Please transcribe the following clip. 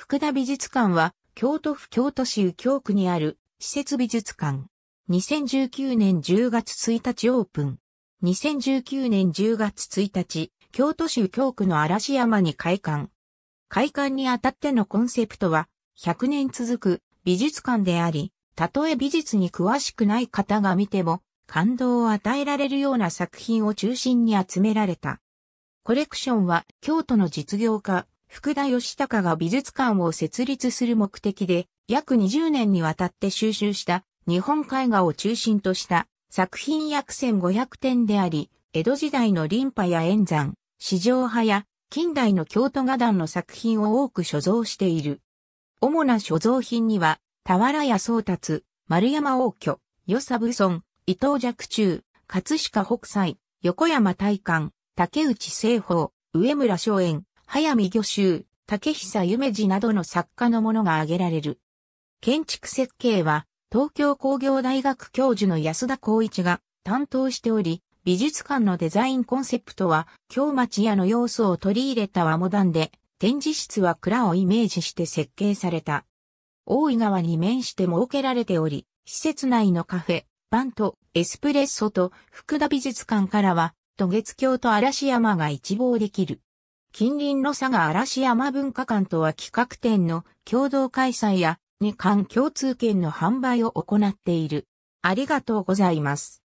福田美術館は、京都府京都市右京区にある、施設美術館。2019年10月1日オープン。2019年10月1日、京都市右京区の嵐山に開館。開館にあたってのコンセプトは、100年続く美術館であり、たとえ美術に詳しくない方が見ても、感動を与えられるような作品を中心に集められた。コレクションは京都の実業家、福田義隆が美術館を設立する目的で、約20年にわたって収集した日本絵画を中心とした作品約1500点であり、江戸時代の林パや演山、市場派や近代の京都画壇の作品を多く所蔵している。主な所蔵品には、俵屋宗達、丸山王居、与三武村、伊藤若冲、葛飾北斎、横山大観、竹内清宝、上村松園、早見魚州、竹久夢二などの作家のものが挙げられる。建築設計は、東京工業大学教授の安田光一が担当しており、美術館のデザインコンセプトは、京町屋の要素を取り入れた和モダンで、展示室は蔵をイメージして設計された。大井川に面して設けられており、施設内のカフェ、バンとエスプレッソと福田美術館からは、渡月橋と嵐山が一望できる。近隣の佐賀嵐山文化館とは企画展の共同開催や、日韓共通券の販売を行っている。ありがとうございます。